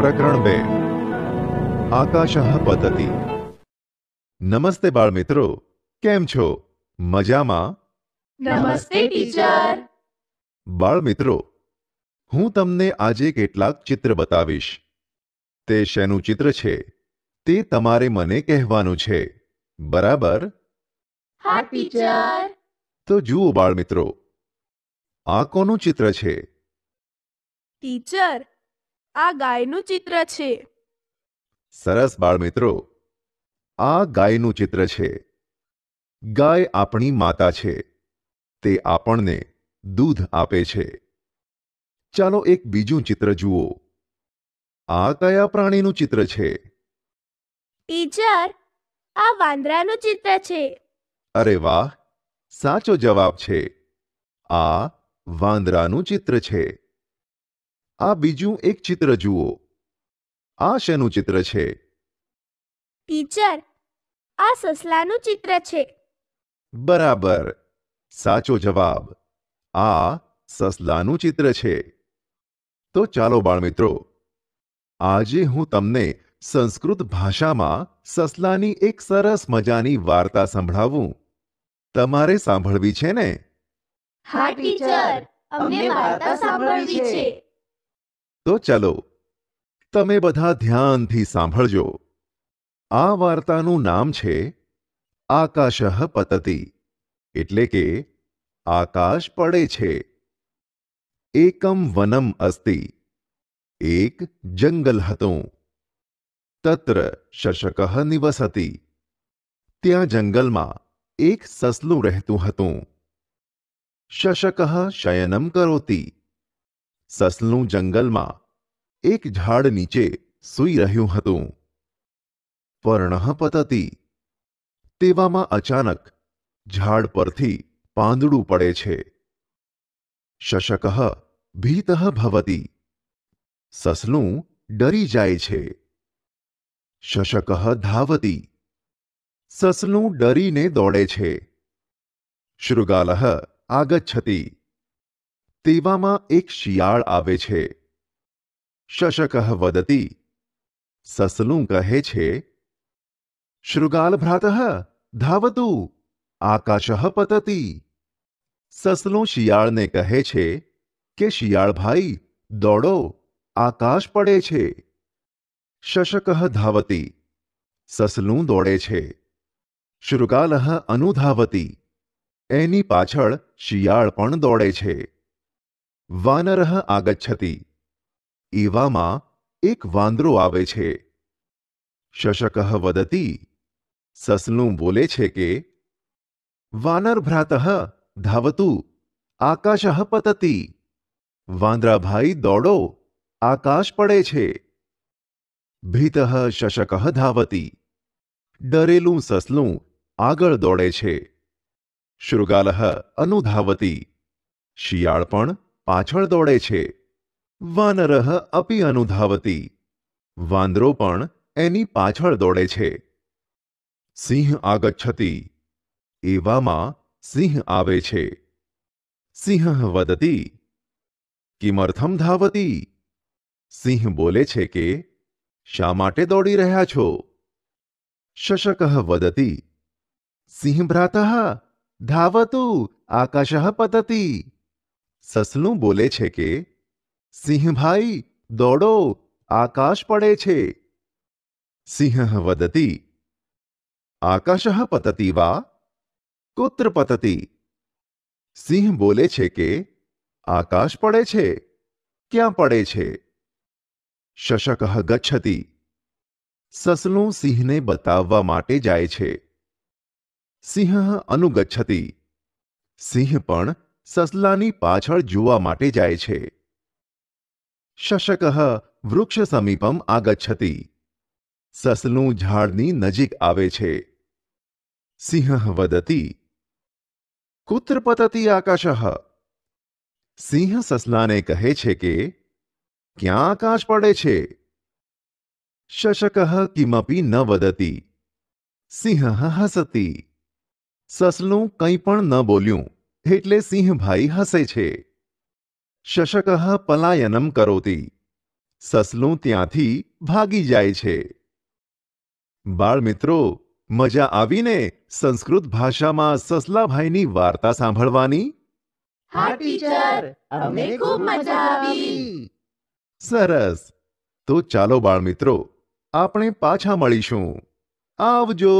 પ્રકરણ બે આકાશહ પતતી નમસ્તે બાળ મિત્રો કેમ છો મજામાં નમસ્તે ટીચર બાળ મિત્રો હું તમને આજે કેટલાક ચિત્ર બતાવીશ તે શેનું ચિત્ર છે તે તમારે મને કહેવાનું છે બરાબર હા ટીચર તો જુઓ બાળ મિત્રો આ કોનું ચિત્ર છે ટીચર આ ગાયનું ચિત્ર છે સરસ બાળ મિત્રો આ ગાયનું ચિત્ર છે ગાય આપણી માતા છે તે આપણને દૂધ આપે છે ચાલો એક બીજું ચિત્ર જુઓ આ કયા પ્રાણીનું ચિત્ર છે ટીચર આ વાંદરાનું ચિત્ર છે અરે વાહ સાચો જવાબ છે આ વાંદરાનું ચિત્ર છે આ બીજું એક ચિત્ર જુઓ આ શેનું ચિત્ર છે ટીચર આ સસલાનું ચિત્ર છે બરાબર સાચો જવાબ આ સસલાનું ચિત્ર છે તો ચાલો બાળમિત્રો આજે હું તમને સંસ્કૃત ભાષામાં સસલાની એક સરસ મજાની વાર્તા સંભળાવું તમારે સાંભળવી છે ને હા ટીચર અમને વાર્તા સાંભળવી છે તો ચલો તમે બધા ધ્યાનથી સાંભળજો આ વાર્તાનું નામ છે આકાશ પતતી એટલે કે આકાશ પડે છે એકમ વનમ અસ્તિ એક જંગલ હતું તત્ર શશક નિવસતી ત્યાં જંગલમાં એક સસલું રહેતું હતું શશક શયનમ કરોતી સસલું જંગલમાં એક ઝાડ નીચે સૂઈ રહ્યું હતું પર્ણ પતતી તેવામાં અચાનક ઝાડ પરથી પાંદડું પડે છે શશક ભીત ભવતી સસલું ડરી જાય છે શશક ધાવતી સસલું ડરીને દોડે છે શૃગાલ આગચ્છતી તેવામાં એક શિયાળ આવે છે શશકઃ વદતી સસલું કહે છે શૃગાલભ્રાત ધાવતુ આકાશ પતતી સસલું શિયાળને કહે છે કે શિયાળ ભાઈ દોડો આકાશ પડે છે શશકઃ ધાવતી સસલું દોડે છે શૃગાલહ અનુધાવતી એની પાછળ શિયાળ પણ દોડે છે વાનર આગચ્છતિ એવામાં એક વાંદરો આવે છે શશક વદતી સસલું બોલે છે કે વાનરભ્રાતઃ ધાવતુ આકાશ પતતી વાંદરાભાઈ દોડો આકાશ પડે છે ભીતઃ શશક ધાવતી ડરેલું સસલું આગળ દોડે છે શૃગાલઃ અનુધાવતી શિયાળ પણ પાછળ દોડે છે વાનરહ અપી અનુધાવતી વાંદરો પણ એની પાછળ દોડે છે સિંહ આગચ્છતી એવામાં સિંહ આવે છે સિંહ વદતી કિમર્થમ ધાવતી સિંહ બોલે છે કે શા માટે દોડી રહ્યા છો શશક વદતી સિંહ ભ્રાતઃ ધાવતુ આકાશ પતતી સસલું બોલે છે કે સિંહભાઈ દોડો આકાશ પડે છે સિંહ વદતી આકાશ પતતી વા કુત્ર પતતી સિંહ બોલે છે કે આકાશ પડે છે ક્યાં પડે છે શશક ગચ્છતી સસલું સિંહને બતાવવા માટે જાય છે સિંહ અનુગચ્છતી સિંહ પણ સસલાની પાછળ જોવા માટે જાય છે શશક વૃક્ષ સમીપમ આગચ્છતી સસલું ઝાડની નજીક આવે છે સિંહ વદતી કુત્ર પતતી આકાશ સિંહ સસલાને કહે છે કે ક્યાં આકાશ પડે છે શશક કિમપી ન વદતી સિંહ હસતી સસલું કંઈ પણ ન બોલ્યું એટલે સિંહભાઈ હસે છે શશકઃ પલાયનમ કરોતી સસલું ત્યાંથી ભાગી જાય છે બાળમિત્રો મજા આવીને સંસ્કૃત ભાષામાં સસલાભાઈની વાર્તા સાંભળવાની સરસ તો ચાલો બાળમિત્રો આપણે પાછા મળીશું આવજો